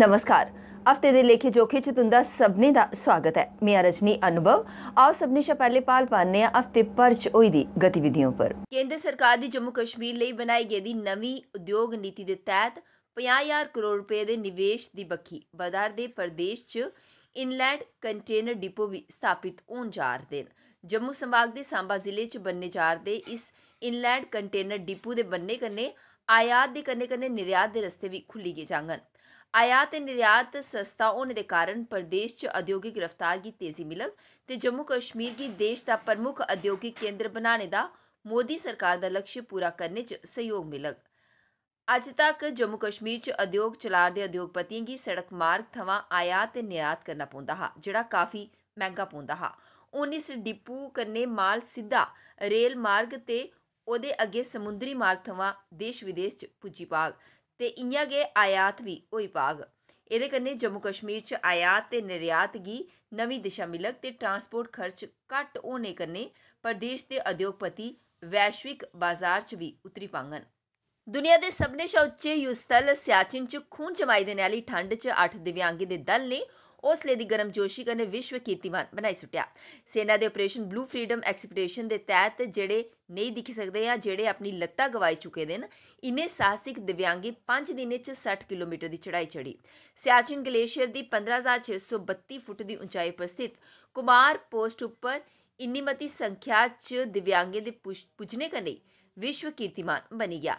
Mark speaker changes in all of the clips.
Speaker 1: ਨਮਸਕਾਰ ਹਫਤੇ ਦੇ ਲੇਖੇ ਜੋਖੇ ਚ ਤੁੰਦਾ ਸਭਨੇ ਦਾ ਸਵਾਗਤ ਹੈ ਮੈਂ ਰਜਨੀ ਅਨੁਭਵ ਆਓ ਸਭਨੇ ਸ਼ਾ ਪਹਿਲੇ ਪਾਲ ਪਾਣੇ ਆ ਹਫਤੇ ਪਰ ਚ ਹੋਈ ਦੀ ਗਤੀਵਿਧੀਆਂ ਪਰ ਕੇਂਦਰ ਸਰਕਾਰ ਦੀ ਜੰਮੂ ਕਸ਼ਮੀਰ ਲਈ ਬਣਾਈ ਗਈ ਦੀ ਨਵੀਂ ਉਦਯੋਗ ਨੀਤੀ ਦੇ ਤਹਿਤ 50000 ਕਰੋੜ ਰੁਪਏ ਦੇ ਨਿਵੇਸ਼ ਦੀ ਬੱਕੀ ਬਦਾਰ ਦੇ ਪ੍ਰਦੇਸ਼ ਚ ਇਨਲੈਂਡ ਕੰਟੇਨਰ ਡਿਪੋ ਵੀ ਸਥਾਪਿਤ ਹੋਣ ਜਾ ਰਹੇ ਨੇ ਜੰਮੂ ਸੰਭਾਗ ਦੇ ਸਾਂਬਾ ਜ਼ਿਲ੍ਹੇ ਚ ਬੰਨੇ ਜਾ ਰਹੇ ਇਸ ਇਨਲੈਂਡ ਕੰਟੇਨਰ ਡਿਪੋ ਦੇ ਬੰਨੇ ਕਰਨੇ ਆਯਾਤ ਦੇ ਕਰਨੇ ਕਰਨੇ ਨਿਰਯਾਤ ਦੇ ਰਸਤੇ ਵੀ ਖੁੱਲੀ ਗਏ ਜਾਂਗਨ ਆਯਾਤ ਨਿਰਯਾਤ ਸਸਤਾ ਹੋਣ ਦੇ ਕਾਰਨ ਪ੍ਰਦੇਸ਼ 'ਚ ਉਦਯੋਗਿਕ ਰਫ਼ਤਾਰ ਦੀ ਤੇਜ਼ੀ ਮਿਲਣ ਤੇ ਜੰਮੂ ਕਸ਼ਮੀਰ ਦੀ ਦੇਸ਼ ਦਾ ਪ੍ਰਮੁੱਖ ਉਦਯੋਗਿਕ ਕੇਂਦਰ ਬਣਾਉਣੇ ਦਾ ਮੋਦੀ ਸਰਕਾਰ ਦਾ ਲਕਸ਼ਯ ਪੂਰਾ ਕਰਨੇ 'ਚ ਸਹਿਯੋਗ ਮਿਲੇਗਾ ਅੱਜ ਤੱਕ ਜੰਮੂ ਕਸ਼ਮੀਰ 'ਚ ਉਦਯੋਗ ਚਲਾਰ ਦੇ ਉਦਯੋਗਪਤੀਆਂ ਦੀ ਸੜਕ ਮਾਰਗ ਥਵਾ ਆਯਾਤ ਤੇ ਨਿਰਯਾਤ ਕਰਨਾ ਪੈਂਦਾ ਹੈ ਜਿਹੜਾ ਕਾਫੀ ਮਹਿੰਗਾ ਪੈਂਦਾ ਹੈ 19 ਇਸ ਡਿਪੂ ਕਰਨੇ ਮਾਲ ਸਿੱਧਾ ਰੇਲ ਮਾਰਗ ਤੇ ਉਹਦੇ ਅੱਗੇ ਸਮੁੰਦਰੀ ਮਾਰਗ ਥਵਾ ਦੇਸ਼ ਵਿਦੇਸ਼ 'ਚ ਪੁੱਜੀ ਪਾਗ ਤੇ ਇੰਿਆਂ ਗੇ ਆਯਾਤ ਵੀ ਹੋਈ ਪਾਗ ਇਹਦੇ ਕੰਨੇ ਜੰਮੂ ਕਸ਼ਮੀਰ ਚ ਆਯਾਤ ਤੇ ਨਿਰਯਾਤ ਗੀ ਨਵੀਂ ਦਿਸ਼ਾ ਮਿਲਕ ਤੇ ਟਰਾਂਸਪੋਰਟ ਖਰਚ ਘਟ ਹੋਣੇ ਕੰਨੇ ਪ੍ਰਦੇਸ਼ ਦੇ ਉਦਯੋਗਪਤੀ ਵੈਸ਼ਵਿਕ ਬਾਜ਼ਾਰ ਚ ਵੀ ਉਤਰੀ ਪਾਂਗਨ ਦੁਨੀਆ ਦੇ ਸਭਨੇ ਨੇ ਸ਼ੌਚੇ ਯੂਸਤਲ ਸਿਆਚਿਨ ਚ ਖੂਨ ਜਮਾਈ ਦੇਣ ਵਾਲੀ ਠੰਡ ਚ 8 ਦਿਵਿਆਂਗੇ ਦੇ ਦਲ ਨੇ ਉਸ ਲਈ ਦੀ ગરમજોશી ਕਰਨੇ ਵਿਸ਼ਵ કીર્તિમાન ਬਣਾਈ ਸੁਟਿਆ ਸੈਨਾ ਦੇ ਆਪਰੇਸ਼ਨ ਬਲੂ ਫਰੀडम ਐਕਸਪੀਡੀਸ਼ਨ ਦੇ ਤਹਿਤ ਜਿਹੜੇ ਨਹੀਂ ਦਿਖ ਸਕਦੇ ਜਾਂ ਜਿਹੜੇ ਆਪਣੀ ਲੱਤਾਂ ਗਵਾਈ ਚੁੱਕੇ ਨੇ ਇਨੇ ਸਾਹਸਿਕ ਦਿਵਿਆਂਗੀ 5 ਦਿਨੇ ਚ 60 ਕਿਲੋਮੀਟਰ ਦੀ ਚੜ੍ਹਾਈ ਚੜੀ ਸਿਆਚਿਨ ਗਲੇਸ਼ੀਅਰ ਦੀ 15632 ਫੁੱਟ ਦੀ ਉਚਾਈ ਪਰ ਸਥਿਤ ਕੁਮਾਰ ਪੋਸਟ ਉੱਪਰ ਇੰਨੀ ਮਤੀ ਸੰਖਿਆ 'ਚ ਦਿਵਿਆਂਗੇ ਦੇ ਪੁੱਜਨੇ ਕਨੇ ਵਿਸ਼ਵ ਕੀਰਤੀਮਾਨ ਬਣ ਗਿਆ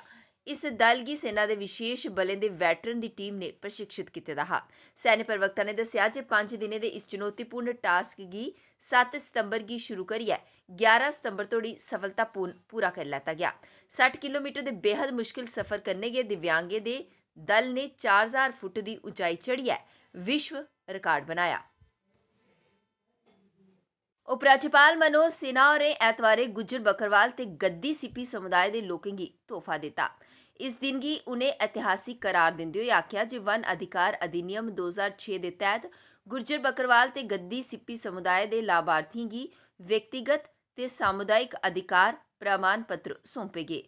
Speaker 1: ਇਸ ਦਲ ਦਲਗੀ ਸੈਨਾ ਦੇ ਵਿਸ਼ੇਸ਼ ਬਲੇ ਦੇ ਵੈਟਰਨ ਦੀ ਟੀਮ ਨੇ ਪ੍ਰਸ਼ਿਕਸ਼ਿਤ ਕੀਤਾ ਦਾ ਹਾ ਸੈਨਿਕ ਪ੍ਰਵਕਤਾ ਨੇ ਦੱਸਿਆ ਜੇ 5 ਦਿਨੇ ਦੇ ਇਸ ਚੁਣੌਤੀਪੂਰਨ ਟਾਸਕ ਗੀ 7 ਸਤੰਬਰ ਗੀ ਸ਼ੁਰੂ ਕਰੀਐ 11 ਸਤੰਬਰ ਤੋੜੀ ਸਫਲਤਾਪੂਰਨ ਪੂਰਾ ਕਰ ਲਿਆ ਗਿਆ 60 ਕਿਲੋਮੀਟਰ ਦੇ ਬੇਹੱਦ ਮੁਸ਼ਕਿਲ ਸਫਰ ਕਰਨੇ ਗਏ ਦਿਵਿਆਂਗੇ ਦੇ ਦਲ ਨੇ 4000 ਫੁੱਟ ਦੀ ਉਚਾਈ ਚੜੀਐ ਵਿਸ਼ਵ ਰਿਕਾਰਡ ਬਣਾਇਆ ਉਪਰਾਜਪਾਲ ਮਨੋਜ ਸਿਨਾ ਐਤਵਾਰੇ ਗੁੱਜਰ ਬੱਕਰਵਾਲ ਤੇ ਗੱਦੀ ਸਿਪੀ ਸਮੁਦਾਇ ਦੇ ਲੋਕਾਂ ਨੂੰ ਤੋਹਫਾ ਦਿੱਤਾ ਇਸ ਦਿਨ ਗੀ ਉਹਨੇ ਇਤਿਹਾਸਿਕ ਕਰਾਰ ਦਿੰਦੇ ਹੋਏ ਆਖਿਆ ਜੇ ਵਨ ਅਧਿਕਾਰ ਅਧਿਨਿਯਮ 2006 ਦੇ ਤਹਿਤ ਗੁਰਜਰ ਬੱਕਰਵਾਲ ਤੇ ਗੱਦੀ ਸਿੱਪੀ ਸਮੁਦਾਇ ਦੇ ਲਾਭਾਰਥੀ ਗੀ ਵਿਅਕਤੀਗਤ ਤੇ ਸਮੁਦਾਇਕ ਅਧਿਕਾਰ ਪ੍ਰਮਾਣ ਪੱਤਰ ਸੌਂਪੇਗੇ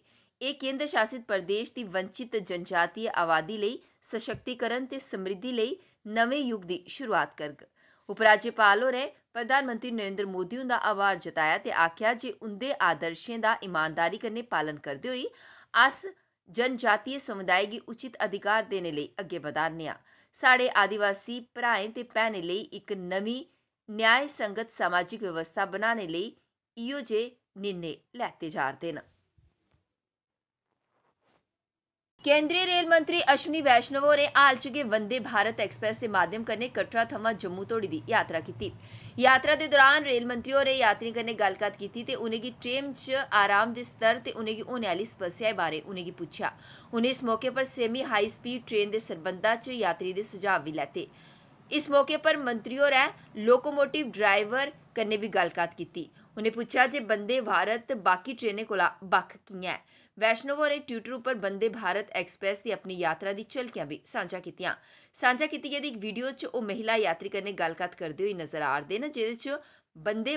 Speaker 1: ਇਹ ਕੇਂਦਰ ਸ਼ਾਸਿਤ ਪ੍ਰਦੇਸ਼ ਦੀ ਵੰਚਿਤ ਜਨਜਾਤੀ ਆਬਾਦੀ ਲਈ ਸਸ਼ਕਤੀਕਰਨ ਤੇ ਸਮਰਿੱਧੀ ਲਈ ਨਵੇਂ ਯੁੱਗ ਦੀ ਸ਼ੁਰੂਆਤ ਕਰਗ ਉਪਰਾਜਪਾਲ ਹੋਰੇ ਪ੍ਰਧਾਨ ਮੰਤਰੀ ਨਰਿੰਦਰ ਮੋਦੀ ਹੁੰਦਾ ਆਭਾਰ ਜਤਾਇਆ ਤੇ ਆਖਿਆ ਜੇ ਉਹਦੇ ਆਦਰਸ਼ਾਂ ਦਾ ਇਮਾਨਦਾਰੀ ਕਰਨੇ ਪਾਲਨ ਕਰਦੇ ਹੋਈ ਅਸ ਜਨਜਾਤੀ ਸਮੁਦਾਇ की ਉਚਿਤ ਅਧਿਕਾਰ ਦੇਣ ਲਈ ਅੱਗੇ ਵਧਾਨਿਆ ਸਾਡੇ ਆਦੀਵਾਸੀ ਭਰਾਏ ਤੇ ਭੈਣੇ ਲਈ ਇੱਕ ਨਵੀਂ ਨਿਆਂ ਸੰਗਤ ਸਮਾਜਿਕ ਵਿਵਸਥਾ ਬਣਾਉਣ ਲਈ ਇਹੋ ਜੇ ਨਿਰਣੇ ਲੈਤੇ ਜਾ ਨੇ ਕੇਂਦਰੀ ਰੇਲ ਮੰਤਰੀ ਅਸ਼ਵਨੀ ਵੈਸ਼ਨਵ ਹੋਰੇ ਆਲਚਗੇ ਵੰਦੇ ਭਾਰਤ ਐਕਸਪ੍ਰੈਸ ਦੇ ਮਾਧਿਅਮ ਕਰਨੇ ਕਟਰਾ ਥਮਾ ਜੰਮੂ ਤੋੜੀ ਦੀ ਯਾਤਰਾ ਕੀਤੀ ਯਾਤਰਾ ਦੇ ਦੌਰਾਨ ਰੇਲ ਮੰਤਰੀ ਹੋਰੇ ਯਾਤਰੀ ਕਰਨੇ ਗੱਲਬਾਤ ਕੀਤੀ ਤੇ ਉਹਨੇ ਕੀ ਟ੍ਰੇਨ 'ਚ ਆਰਾਮ ਦੇ ਸਤਰ ਤੇ ਉਹਨੇ ਕੀ ਉਹਨੇ ਵਾਲੀ ਸਪਸਿਆ ਬਾਰੇ ਉਹਨੇ ਕੀ ਪੁੱਛਿਆ ਉਹਨੇ ਇਸ ਮੌਕੇ ਪਰ ਸੈਮੀ ਹਾਈ ਸਪੀਡ ਟ੍ਰੇਨ ਦੇ ਸਰਬੰਧਾ 'ਚ ਯਾਤਰੀ ਦੇ ਸੁਝਾਅ ਵੀ ਲੈਤੇ ਇਸ ਮੌਕੇ ਪਰ ਮੰਤਰੀ ਹੋਰੇ ਲੋਕੋਮੋਟਿਵ ਡਰਾਈਵਰ ਕਰਨੇ ਵੀ ਗੱਲਬਾਤ ਕੀਤੀ ਉਹਨੇ ਪੁੱਛਿਆ ਜੇ ਬੰਦੇ ਭਾਰਤ ਬਾਕੀ ਟ੍ਰੇਨੇ ਕੋਲਾ ਬਖ ਕੀ ਹੈ ਵੈਸ਼ਨੋ ਔਰ ਟਿਊਟਰ ਉੱਪਰ ਬੰਦੇ ਭਾਰਤ ਐਕਸਪ੍ਰੈਸ ਦੀ ਆਪਣੀ ਯਾਤਰਾ ਦੀ ਝਲਕੀਆਂ ਵੀ ਸਾਂਝਾ ਕੀਤੀਆਂ ਸਾਂਝਾ ਕੀਤੀ ਗਈ ਇੱਕ ਵੀਡੀਓ 'ਚ ਉਹ ਮਹਿਲਾ ਯਾਤਰੀ ਕਰਨੇ ਗੱਲਬਾਤ ਕਰਦੇ ਹੋਏ ਨਜ਼ਰ ਆ ਰਹੇ ਨੇ ਜਿਹਦੇ 'ਚ ਬੰਦੇ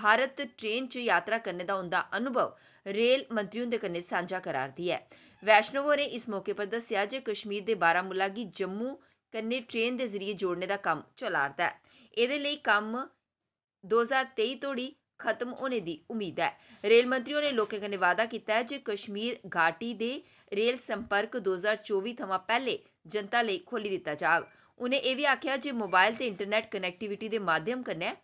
Speaker 1: ਭਾਰਤ ਟ੍ਰੇਨ 'ਚ ਯਾਤਰਾ ਕਰਨ ਦਾ ਹੁੰਦਾ ਅਨੁਭਵ ਰੇਲ ਮੰਤਰੀਆਂ ਦੇ ਕੰਨੇ ਸਾਂਝਾ ਕਰਾਰਦੀ ਹੈ ਵੈਸ਼ਨੋ ਨੇ ਇਸ ਮੌਕੇ ਪਰ ਦੱਸਿਆ ਜੇ ਕਸ਼ਮੀਰ ਦੇ ਬਾਰਾਮੂਲਾ ਕੀ ਜੰਮੂ ਕੰਨੇ ਟ੍ਰੇਨ ਦੇ ਜ਼ਰੀਏ ਜੋੜਨੇ ਦਾ ਕੰਮ ਚਲਾਰਦਾ ਹੈ ਇਹਦੇ ਲਈ ਕੰਮ 2023 ਤੋੜੀ ਖਤਮ ਹੋਣੇ ਦੀ ਉਮੀਦ ਹੈ ਰੇਲ ਮੰਤਰੀਓ ਨੇ ਲੋਕਾਂ ਕਨੇ ਵਾਅਦਾ ਕੀਤਾ ਹੈ ਜੇ ਕਸ਼ਮੀਰ ਘਾਟੀ ਦੇ ਰੇਲ ਸੰਪਰਕ 2024 ਤੋਂ ਪਹਿਲੇ ਜਨਤਾ ਲਈ ਖੋਲੀ ਦਿੱਤਾ ਜਾਗ ਉਹਨੇ ਇਹ ਵੀ ਆਖਿਆ ਜੇ ਮੋਬਾਈਲ ਤੇ ਇੰਟਰਨੈਟ ਕਨੈਕਟੀਵਿਟੀ ਦੇ ਮਾਧਿਅਮ ਕਰਨਾ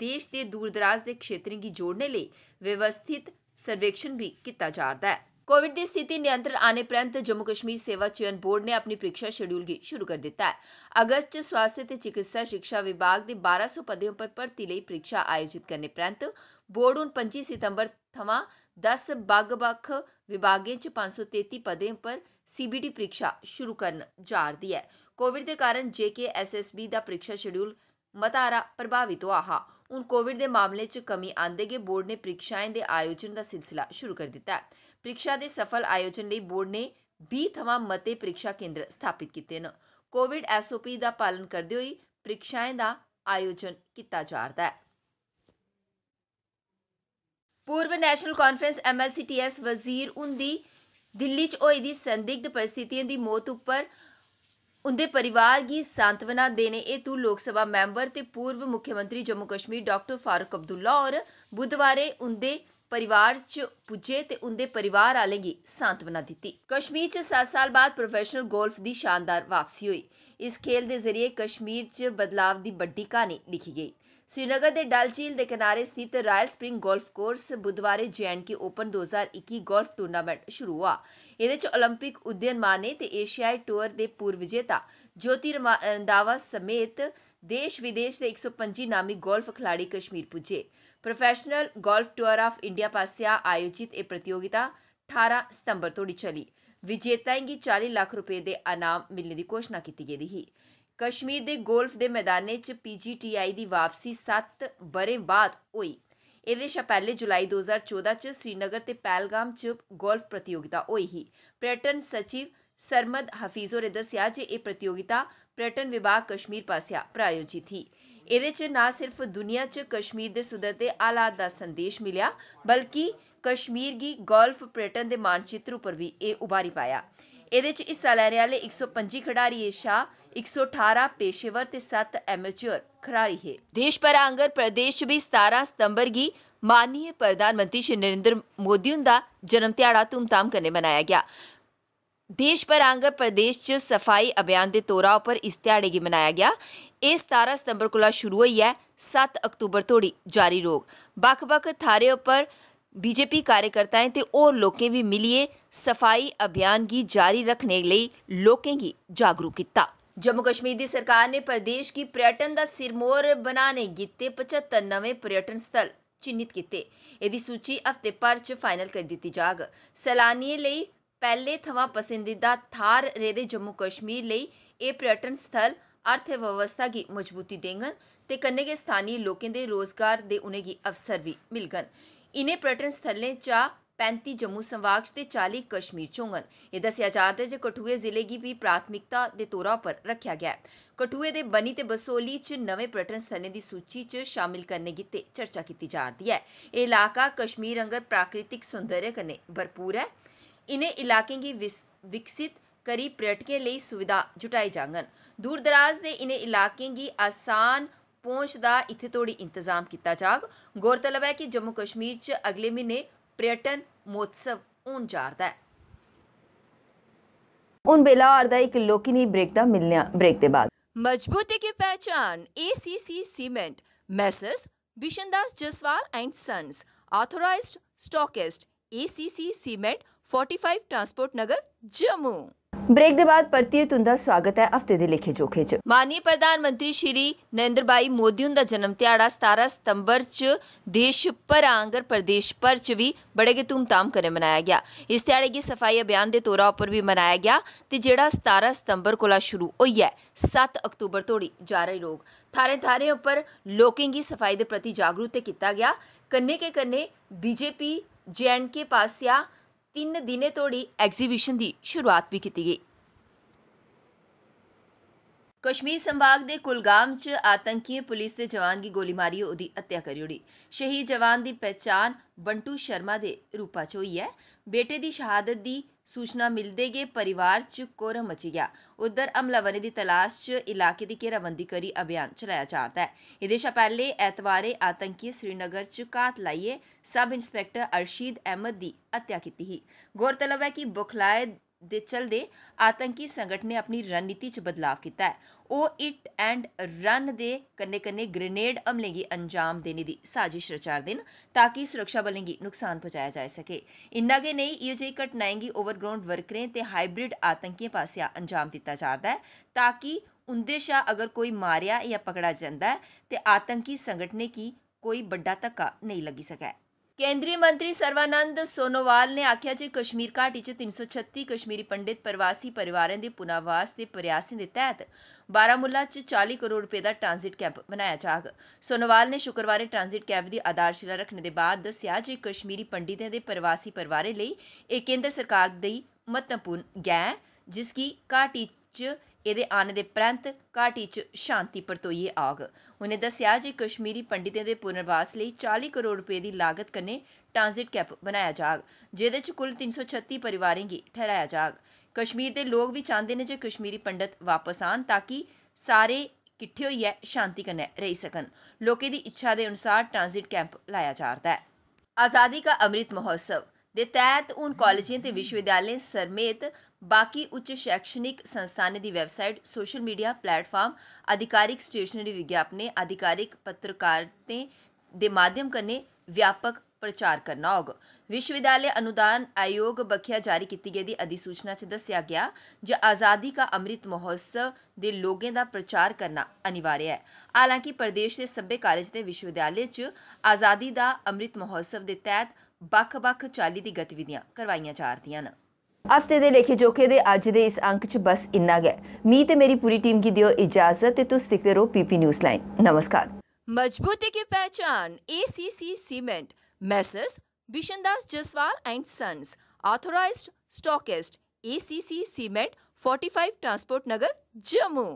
Speaker 1: ਦੇਸ਼ ਦੇ ਦੂਰਦਰਾਜ ਦੇ ਖੇਤਰਾਂ ਦੀ ਜੋੜਨੇ ਲਈ ਵਿਵਸਥਿਤ ਸਰਵੇਖਣ ਵੀ ਕੀਤਾ ਜਾ ਰਿਹਾ ਹੈ ਕੋਵਿਡ ਸਥਿਤੀ ਨਿਯੰਤਰਣ ਆਨੇ ਪ੍ਰੰਤ ਜੰਮੂ ਕਸ਼ਮੀਰ ਸੇਵਾ कश्मीर ਬੋਰਡ ਨੇ ਆਪਣੀ ਪ੍ਰੀਖਿਆ अपनी ਕੀ ਸ਼ੁਰੂ ਕਰ ਦਿੱਤਾ ਹੈ ਅਗਸਤ ਚ स्वास्थ्य ਤੇ ਚਿਕਿਤਸਾ ਸਿੱਖਿਆ ਵਿਭਾਗ ਦੇ 1200 ਪਦਿਆਂ ਪਰ ਭਰਤੀ ਲਈ ਪ੍ਰੀਖਿਆ ਆਯੋਜਿਤ ਕਰਨੇ ਪ੍ਰੰਤ ਬੋਰਡ ਹੁਣ 25 ਸਤੰਬਰ ਥਵਾ 10 ਬਗਬਖ ਵਿਭਾਗੇ ਚ 533 ਪਦਿਆਂ ਪਰ ਸੀਬੀਟੀ ਪ੍ਰੀਖਿਆ ਸ਼ੁਰੂ ਕਰਨ ਜਾ ਰਹੀ ਹੈ ਕੋਵਿਡ ਦੇ ਕਾਰਨ ਜੇਕੇ ਐਸਐਸਬੀ ਦਾ ਪ੍ਰੀਖਿਆ ਸ਼ਡਿਊਲ ਮਤਾਰਾ ਪ੍ਰਭਾਵਿਤ ਹੋਆ ਹਾ ਉਨ ਕੋਵਿਡ ਦੇ ਮਾਮਲੇ 'ਚ ਕਮੀ ਆਂਦੇਗੇ ਬੋਰਡ ਨੇ ਪ੍ਰੀਖਿਆਵਾਂ ਦੇ ਆਯੋਜਨ ਦਾ ਸਿਲਸਿਲਾ ਸ਼ੁਰੂ ਕਰ ਦਿੱਤਾ ਪ੍ਰੀਖਿਆ ਦੇ ਸਫਲ ਆਯੋਜਨ ਲਈ ਬੋਰਡ ਨੇ 20 ਥਵਾਂ ਮਤੇ ਪ੍ਰੀਖਿਆ ਕੇਂਦਰ ਸਥਾਪਿਤ ਕੀਤੇ ਨੇ ਕੋਵਿਡ ਐਸਓਪੀ ਦਾ ਪਾਲਣ ਕਰਦੇ ਹੋਏ ਪ੍ਰੀਖਿਆਵਾਂ ਦਾ ਆਯੋਜਨ ਕੀਤਾ ਜਾ ਰਿਹਾ ਹੈ ਪੂਰਵ ਨੈਸ਼ਨਲ ਕਾਨਫਰੰਸ ਐਮਐਲਸੀਟੀਐਸ ਵਜ਼ੀਰ ਉੰਦੀ ਦਿੱਲੀ 'ਚ ਹੋਈ ਦੀ ਸੰਦਿਗਧ ਪਰਿਸਥਿਤੀਆਂ ਦੀ ਮੌਤ ਉੱਪਰ ਉਹਦੇ ਪਰਿਵਾਰ ਦੀ ਸਾਂਤਵਨਾ ਦੇਣੇ ਤੂ ਲੋਕ ਸਭਾ ਮੈਂਬਰ ਤੇ ਪੂਰਵ ਮੁੱਖ ਮੰਤਰੀ ਜੰਮੂ ਕਸ਼ਮੀਰ ਡਾਕਟਰ ਫਾਰੂਕ ਅਬਦੁੱਲਾ ਔਰ ਬੁੱਧਵਾਰੇ ਉਹਦੇ ਪਰਿਵਾਰ ਚ ਪੁੱਜੇ ਤੇ ਉਹਦੇ ਪਰਿਵਾਰ ਵਾਲੇ ਵੀ ਸ਼ਾਂਤਵਨਾ ਦਿੱਤੀ ਕਸ਼ਮੀਰ ਚ 7 ਸਾਲ ਬਾਅਦ ਪ੍ਰੋਫੈਸ਼ਨਲ ਗੋਲਫ ਦੀ ਸ਼ਾਨਦਾਰ ਵਾਪਸੀ ਹੋਈ ਇਸ ਖੇਲ ਦੇ ਜ਼ਰੀਏ ਕਸ਼ਮੀਰ ਚ ਬਦਲਾਵ ਦੀ ਵੱਡੀ ਕਹਾਣੀ ਲਿਖੀ ਗਈ ਸ੍ਰੀਨਗਰ ਦੇ ਡਲ ਝੀਲ ਦੇ ਕਿਨਾਰੇ ਸਥਿਤ ਰਾਇਲ ਸਪ੍ਰਿੰਗ ਗੋਲਫ ਕੋਰਸ ਬੁੱਧਵਾਰੇ ਜੈਐਨਕੇ ਓਪਨ 2021 ਗੋਲਫ ਟੂਰਨਾਮੈਂਟ ਸ਼ੁਰੂ ਹੋਆ ਇਹਦੇ ਚ 올림픽 ਉਦਯਨ ਮਾਨੇ ਤੇ ਏਸ਼ੀਆਈ ਟੂਰ ਦੇ ਪੂਰਵ ਵਿਜੇਤਾ ਜੋਤੀ ਰਮਾਦਾਵਾ ਸਮੇਤ ਦੇਸ਼ ਵਿਦੇਸ਼ ਦੇ 125 ਨਾਮੀ ਗੋਲਫ ਖਿਡਾਰੀ ਕਸ਼ਮੀਰ ਪੁੱਜੇ professional golf tour of India ਪਾਸਿਆ ਆਯੋਜਿਤ ਇਹ ਪ੍ਰਤੀਯੋਗਿਤਾ 18 ਸਤੰਬਰ ਤੋਂ ਚੱਲੀ ਵਿਜੇਤਾਆਂ ਦੀ 40 ਲੱਖ ਰੁਪਏ ਦੇ ਇਨਾਮ ਮਿਲਣ ਦੀ ਘੋਸ਼ਣਾ ਕੀਤੀ ਗਈ ਸੀ ਕਸ਼ਮੀਰ ਦੇ ਗੋਲਫ ਦੇ ਮੈਦਾਨੇ 'ਚ ਪੀਜੀਟੀਆਈ ਦੀ ਵਾਪਸੀ 7 ਬਰੇ ਬਾਅਦ ਹੋਈ ਇਹਦੇ ਸ਼ਾ ਪਹਿਲੇ ਜੁਲਾਈ 2014 'ਚ ਸ੍ਰੀਨਗਰ ਤੇ ਪੈਲਗਾਮ 'ਚ ਗੋਲਫ ਪ੍ਰਤੀਯੋਗਿਤਾ ਹੋਈ ਸੀ ਪ੍ਰੈਟਨ ਸਚਿਵ ਸਰਮਦ ਹਫੀਜ਼ੋ ਨੇ ਦੱਸਿਆ ਜੇ ਇਹ ਪ੍ਰਤੀਯੋਗਿਤਾ ਪ੍ਰੈਟਨ ਵਿਭਾਗ ਕਸ਼ਮੀਰ ਪਾਸਿਆ ਪ੍ਰਾਯੋਜਿਤ ਸੀ ਇਹਦੇ 'ਚ ਨਾ ਸਿਰਫ ਦੁਨੀਆ 'ਚ ਕਸ਼ਮੀਰ ਦੇ ਤੇ ਹਾਲਾਤ ਦਾ ਸੰਦੇਸ਼ ਮਿਲਿਆ ਬਲਕਿ ਕਸ਼ਮੀਰ ਦੀ ਗੋਲਫ ਪ੍ਰੇਟਨ ਦੇ ਮਾਨਚਿੱਤਰ ਉੱਪਰ ਵੀ ਇਹ ਉਭਾਰੀ ਪਾਇਆ ਇਹਦੇ 'ਚ ਹਿੱਸਾ ਲੈ ਰਿਆਲੇ 125 ਖਿਡਾਰੀ ਏਸ਼ਾ 118 ਪੇਸ਼ੇਵਰ ਤੇ 7 ਐਮੇਚਰ ਖਿਡਾਰੀ ਹੈ ਦੇਸ਼ ਪਰ ਆਂਗਰ ਪ੍ਰਦੇਸ਼ ਵੀ 17 ਸਤੰਬਰ ਦੀ ਮਾਨਯ ਪ੍ਰਧਾਨ ਮੰਤਰੀ ਸ਼੍ਰੀ ਨਰਿੰਦਰ ਮੋਦੀ ਦਾ ਜਨਮ ਦਿਹਾੜਾ ਧੂਮਧਾਮ ਕਰਨੇ ਮਨਾਇਆ ਗਿਆ ਦੇਸ਼ ਪਰ ਆਂਗਰ ਪ੍ਰਦੇਸ਼ ਚ ਸਫਾਈ ਅਭਿਆਨ ਦੇ ਤੋਰਾ ਉਪਰ ਇਸ ਦਿਹਾੜੇ ਕੀ ਮਨਾਇਆ ਗਿਆ ਇਸ 17 ਸਤੰਬਰ ਕੋਲਾ ਸ਼ੁਰੂ ਹੋਈ ਹੈ 7 ਅਕਤੂਬਰ ਤੋੜੀ ਜਾਰੀ ਰੋਗ ਬਖ-ਬਖ ਥਾਰੇ ਉਪਰ ਬੀਜੇਪੀ ਕਾਰਜਕਰਤਾਏ ਤੇ ਹੋਰ ਲੋਕੇ ਵੀ ਮਿਲੀਏ ਸਫਾਈ ਅਭਿਆਨ ਕੀ ਜਾਰੀ ਰੱਖਣੇ ਲਈ ਲੋਕੇ ਕੀ ਜਾਗਰੂਕ ਕੀਤਾ ਜੰਮੂ ਕਸ਼ਮੀਰ ਦੀ ਸਰਕਾਰ ਨੇ ਪ੍ਰਦੇਸ਼ ਕੀ ਪ੍ਰਯਟਨ ਦਾ ਸਿਰਮੋਰ ਬਣਾਨੇ ਗਿੱਤੇ 75 ਨਵੇਂ ਪ੍ਰਯਟਨ ਸਥਲ ਚਿੰਨਿਤ ਕੀਤੇ ਇਹਦੀ ਸੂਚੀ ਹਫਤੇ ਪਰ ਚ ਫਾਈਨਲ ਕਰ ਦਿੱਤੀ ਜਾਗ ਸਲਾਨੀਏ ਲਈ ਪਹਿਲੇ ਥਵਾ ਪਸੰਦੀਦਾ ਥਾਰ ਦੇ ਜੰਮੂ ਕਸ਼ਮੀਰ ਲਈ ਇਹ ਪ੍ਰਯਟਨ ਸਥਲ ਅਰਥਵਿਵਸਥਾ ਕੀ ਮਜ਼ਬੂਤੀ ਦੇਣਗੇ ਤੇ ਕੰਨੇ ਕੇ ਸਥਾਨੀ ਲੋਕਾਂ ਦੇ ਰੋਜ਼ਗਾਰ ਦੇ ਉਨੇਗੀ ਅਵਸਰ ਵੀ ਮਿਲਗਨ ਇਨੇ ਪ੍ਰਯਟਨ ਸਥਲੇ ਚਾ 35 ਜੰਮੂ ਸੰਵਾਗ ਤੇ 40 ਕਸ਼ਮੀਰ ਚੋਂਗਨ ਇਹ ਦੱਸਿਆ ਜਾਂਦਾ ਹੈ ਕਿ ਕਠੂਏ ਜ਼ਿਲ੍ਹੇ ਦੀ ਵੀ ਪ੍ਰਾਥਮਿਕਤਾ ਦੇ ਤੌਰ ਪਰ ਰੱਖਿਆ ਗਿਆ ਕਠੂਏ ਦੇ ਬਨੀ ਤੇ ਬਸੋਲੀ ਚ ਨਵੇਂ ਪ੍ਰਯਟਨ ਸਥਲਾਂ ਦੀ ਸੂਚੀ ਚ ਸ਼ਾਮਿਲ ਕਰਨੇ ਦੀ ਤੇ ਚਰਚਾ ਕੀਤੀ ਜਾ ਰਹੀ ਹੈ ਇਹ ਇਲਾਕਾ ਕਸ਼ਮੀਰ ਅੰਗਰ ਪ੍ਰਾਕ੍ਰਿਤਿਕ ਸੌਂਦਰਯ ਕਨੇ ਭਰਪੂਰ ਹੈ ਇਨੇ ਇਲਾਕੇ ਕੀ ਵਿਕਸਿਤ ਕਰੀ ਪ੍ਰਟਕੇ ਲਈ ਸੁਵਿਧਾ ਜੁਟਾਈ जागन ਦੂਰ ਦਰਾਜ ਦੇ ਇਨੇ ਇਲਾਕੇ ਕੀ ਆਸਾਨ ਪਹੁੰਚ ਦਾ ਇਥੇ ਤੋੜੀ ਇੰਤਜ਼ਾਮ ਕੀਤਾ ਜਾਗ ਗੌਰਤਲਬ ਹੈ ਕਿ ਜੰਮੂ ਕਸ਼ਮੀਰ 'ਚ ਅਗਲੇ ਮਹੀਨੇ ਪ੍ਰਯਟਨ ਮੋਤਸਵ ਹੋਣ ਜਾ ਰਿਹਾ ਹੈ ਉਨ ਬੇਲਾ ਅਰਦਾ ਇੱਕ ਲੋਕੀਨੀ ਬ੍ਰੇਕ ਦਾ ਮਿਲਿਆ ਬ੍ਰੇਕ ਦੇ ਬਾਅਦ ਮਜ਼ਬੂਤੀ ਕੀ ਪਹਿਚਾਨ ACC cement messrs Bishandas Jaswal and sons authorised stockist ACC cement 45 transport Nagar Jammu break ਦੇ ਬਾਅਦ ਪਰਤੀਏ ਤੁੰਦਾ ਸਵਾਗਤ ਹੈ ਹਫਤੇ ਦੇ ਲੇਖੇ ਜੋਖੇ 'ਚ ਮਾਨਯ ਪ੍ਰਧਾਨ ਮੰਤਰੀ ਸ਼੍ਰੀ ਨਰਿੰਦਰ ਬਾਈ ਮੋਦੀ ਹੁੰਦਾ ਜਨਮ ਦਿਹਾੜਾ 17 ਸਤੰਬਰ 'ਚ ਦੇਸ਼ ਪਰ ਆਂਗਰ ਪ੍ਰਦੇਸ਼ ਪਰ 'ਚ ਵੀ ਬੜੇ ਗੇ ਧੂਮਧਾਮ ਕਰੇ ਮਨਾਇਆ ਗਿਆ ਇਸ ਦਿਹਾੜੇ ਦੀ ਸਫਾਈ ਅਭਿਆਨ ਦੇ ਤੌਰ ਉੱਪਰ ਵੀ ਮਨਾਇਆ ਗਿਆ ਤੇ ਜਿਹੜਾ 17 ਸਤੰਬਰ ਕੋਲਾ ਸ਼ੁਰੂ ਹੋਈ ਹੈ 7 ਅਕਤੂਬਰ ਤੋੜੀ ਜਾ ਰਹੀ ਰੋਗ ਥਾਰੇ ਥਾਰੇ ਉੱਪਰ ਲੋਕਾਂ ਦੀ ਸਫਾਈ ਦੇ ਪ੍ਰਤੀ ਜਾਗਰੂਕਤਾ ਕੀਤਾ ਗਿਆ ਕੰਨੇ ਕੇ ਕੰਨੇ ਬੀਜੇਪੀ ਜੈਐਨਕੇ ਪਾਸਿਆ ਤਿੰਨ ਦਿਨੇ ਤੋੜੀ ਐਗਜ਼ੀਬਿਸ਼ਨ ਦੀ ਸ਼ੁਰੂਆਤ ਵੀ ਕੀਤੀ ਗਈ ਕਸ਼ਮੀਰ ਸੰਭਾਗ ਦੇ ਕੁਲਗਾਮ 'ਚ ਆਤੰਕੀ ਪੁਲਿਸ ਦੇ ਜਵਾਨ ਦੀ ਗੋਲੀ ਮਾਰੀ ਉਹਦੀ ਹੱਤਿਆ ਕਰੀ ਉੜੀ ਸ਼ਹੀਦ ਜਵਾਨ ਦੀ ਪਛਾਣ ਬੰਟੂ ਸ਼ਰਮਾ ਦੇ ਰੂਪਾ 'ਚ ਹੋਈ ਹੈ ਬੇਟੇ ਦੀ ਸ਼ਹਾਦਤ ਦੀ ਸੂਚਨਾ ਮਿਲਦੇ ਪਰਿਵਾਰ 'ਚ ਕੋਰ ਮਚ ਗਿਆ ਉਧਰ ਅਮਲਾਵਰੀ ਦੀ ਤਲਾਸ਼ 'ਚ ਇਲਾਕੇ ਦੀ ਘੇਰਾਬੰਦੀ ਕਰੀ ਅਭਿਆਨ ਚਲਾਇਆ ਜਾ ਰਿਹਾ ਹੈ ਇਹਦੇ ਸ਼ਾ ਪਹਿਲੇ ਐਤਵਾਰੇ ਆਤੰਕੀ ਸ੍ਰੀਨਗਰ 'ਚ ਕਾਤ ਲਾਈਏ ਸਬ ਇੰਸਪੈਕਟਰ ਅਰਸ਼ੀਦ ਅਹਿਮਦ ਦੀ ਹੱਤਿਆ ਕੀਤੀ ਹੀ ਗੌਰਤਲਬ ਹੈ ਕਿ ਬੁਖਲਾਏ ਦੇ ਚਲਦੇ ਆਤੰਕੀ ਸੰਗਠਨ ਨੇ ਆਪਣੀ ਰਣਨੀਤੀ 'ਚ ਬਦਲਾਅ ਕੀਤਾ ਹੈ ਉਹ ਇਟ ਐਂਡ ਰਨ ਦੇ ਕੰਨੇ-ਕੰਨੇ ਗ੍ਰੇਨੇਡ ਹਮਲੇ ਦੀ ਅੰਜਾਮ ਦੇਣ ਦੀ ਸਾਜ਼ਿਸ਼ ਰਚਾਰ ਦੇਣ ਤਾਂ ਕਿ ਸੁਰੱਖਿਆ ਬਲਾਂ ਨੂੰ ਨੁਕਸਾਨ ਪਹੁੰਚਾਇਆ ਜਾ ਸਕੇ ਇੰਨਾ ਕੇ ਨਹੀਂ ਇਹ ਜੇ ਘਟਨਾਏਂ ਦੀ ਓਵਰਗਰਾਉਂਡ ਵਰਕਰੇ ਤੇ ਹਾਈਬ੍ਰਿਡ ਆਤੰਕੀ ਪਾਸਿਆ ਅੰਜਾਮ ਦਿੱਤਾ ਜਾਂਦਾ ਹੈ ਤਾਂ ਕਿ ਉੰਦੇਸ਼ਾ ਅਗਰ ਕੋਈ ਮਾਰਿਆ ਜਾਂ ਪਕੜਾ ਜਾਂਦਾ ਹੈ ਤੇ ਆਤੰਕੀ ਸੰਗਠਨ ਨੇ ਕੀ ਕੋਈ ਵੱਡਾ ਧੱਕਾ ਨਹੀਂ ਲੱਗੀ ਸਕਿਆ ਕੇਂਦਰੀ ਮੰਤਰੀ ਸਰਵਾਨੰਦ ਸੋਨੋਵਾਲ ਨੇ ਆਖਿਆ ਜੇ ਕਸ਼ਮੀਰ ਘਾਟੀ 'ਚ 336 ਕਸ਼ਮੀਰੀ ਪੰਡਿਤ ਪ੍ਰਵਾਸੀ ਪਰਿਵਾਰਾਂ ਦੇ ਪੁਨਰਵਾਸ ਦੇ ਪ੍ਰਯਾਸਾਂ ਦੇ ਤਹਿਤ ਬਾਰਾਮੁੱਲਾ 'ਚ 40 ਕਰੋੜ ਰੁਪਏ ਦਾ ਟ੍ਰਾਂਜ਼ਿਟ ਕੈਂਪ ਬਣਾਇਆ ਜਾਗਾ ਸੋਨੋਵਾਲ ਨੇ ਸ਼ੁੱਕਰਵਾਰ ਟ੍ਰਾਂਜ਼ਿਟ ਕੈਂਪ ਦੀ ਆਧਾਰਸ਼ਿਲਾ ਰੱਖਣ ਦੇ ਬਾਅਦ ਦੱਸਿਆ ਜੇ ਕਸ਼ਮੀਰੀ ਪੰਡਿਤਾਂ ਦੇ ਪ੍ਰਵਾਸੀ ਪਰਿਵਾਰਾਂ ਲਈ ਇਹ ਕੇਂਦਰ ਸਰਕਾਰ ਦੀ ਮਹੱਤਵਪੂਰਨ ਗੈਂ ਜਿਸ ਕੀ ਘਾਟੀ 'ਚ ਇਹਦੇ ਆਨ ਦੇ ਪ੍ਰੰਤ ਘਾਟੀ 'ਚ ਸ਼ਾਂਤੀ ਪਰਤੋਈਏ ਆਗ ਉਹਨੇ ਦੱਸਿਆ ਜੇ ਕਸ਼ਮੀਰੀ ਪੰਡਿਤਾਂ ਦੇ ਪੁਨਰਵਾਸ ਲਈ 40 ਕਰੋੜ ਰੁਪਏ ਦੀ ਲਾਗਤ ਕੰਨੇ ਟ੍ਰਾਂਜ਼ਿਟ ਕੈਂਪ ਬਣਾਇਆ ਜਾਗ ਜਿਹਦੇ 'ਚ ਕੁੱਲ 336 ਪਰਿਵਾਰਾਂ ਪਰਿਵਾਰਾਂਗੀ ਠਹਿਰਾਇਆ ਜਾਗ ਕਸ਼ਮੀਰ ਦੇ ਲੋਕ ਵੀ ਚਾਹੁੰਦੇ ਨੇ ਜੇ ਕਸ਼ਮੀਰੀ ਪੰਡਤ ਵਾਪਸ ਆਣ ਤਾਂ ਕਿ ਸਾਰੇ ਕਿੱਥੇ ਹੋਈ ਹੈ ਸ਼ਾਂਤੀ ਕਨੇ ਰਹੀ ਸਕਣ ਲੋਕੇ ਦੀ ਇੱਛਾ ਦੇ ਅਨੁਸਾਰ ਟ੍ਰਾਂਜ਼ਿਟ ਕੈਂਪ ਲਾਇਆ ਜਾ ਰਿਹਾ ਹੈ ਆਜ਼ਾਦੀ ਦਾ ਅੰਮ੍ਰਿਤ ਮਹੋਤਸਵ ਦੇ ਤਹਿਤ उन ਕਾਲਜਾਂ ਤੇ ਸਰਮੇਤ ਬਾਕੀ ਉੱਚ ਸ਼ੈਕਸ਼ਨਿਕ ਸੰਸਥਾਨਾਂ ਦੀ ਵੈਬਸਾਈਟ ਸੋਸ਼ਲ ਮੀਡੀਆ ਪਲੇਟਫਾਰਮ ਅਧਿਕਾਰਿਕ ਸਟੇਸ਼ਨਰੀ ਵਿਗਿਆਪਨੇ ਅਧਿਕਾਰਿਕ ਪੱਤਰਕਾਰ ਤੇ ਦੇ ਮਾਧਿਅਮ ਕਨੇ ਵਿਆਪਕ ਪ੍ਰਚਾਰ ਕਰਨਾ ਹੋਗ ਵਿਸ਼ਵਵਿਦਿਆਲੇ ਅਨੁਦਾਨ ਆਯੋਗ ਬਖਿਆ ਜਾਰੀ ਕੀਤੀ ਗਈ ਦੀ ਅਧਿਸੂਚਨਾ 'ਚ ਦੱਸਿਆ ਗਿਆ ਜੇ ਆਜ਼ਾਦੀ ਦਾ ਅੰਮ੍ਰਿਤ ਮਹੋਤਸਵ ਦੇ ਲੋਗੇ ਦਾ ਪ੍ਰਚਾਰ ਕਰਨਾ ਅਨਿਵਾਰਿਆ ਹੈ ਹਾਲਾਂਕਿ ਪ੍ਰਦੇਸ਼ ਦੇ ਸੱਭੇ ਕਾਲਜ ਤੇ ਵਿਸ਼ਵਵਿਦਿਆਲੇ 'ਚ ਆਜ਼ਾਦੀ ਦਾ ਅੰਮ੍ਰਿਤ ਮਹੋਤਸਵ ਦੇ ਤਹਿਤ ਵੱਖ-ਵੱਖ ਚਾਲੀ ਦੀ ਗਤੀਵਿਧੀਆਂ ਕਰਵਾਈਆਂ ਜਾ ਰਹੀਆਂ ਹਨ ਹਫਤੇ ਦੇ ਲੇਖੇ ਜੋਖੇ ਦੇ ਅੱਜ ਦੇ ਇਸ ਅੰਕ 'ਚ ਬਸ ਇੰਨਾ ਗਿਆ ਮੀ ਤੇ ਮੇਰੀ ਪੂਰੀ ਟੀਮ ਕੀ ਦਿਓ ਇਜਾਜ਼ਤ ਤੇ ਤੁਸੀਂ ਦੇਖਦੇ ਰਹੋ ਪੀਪੀ ਨਿਊਜ਼ ਲਾਈਨ ਨਮਸਕਾਰ ਮਜ਼ਬੂਤੀ ਕੀ ਪਹਿਚਾਨ ACC cement messrs Bishandas Jaswal and sons authorised stockist ACC Cement 45 Transport Nagar, Jammu.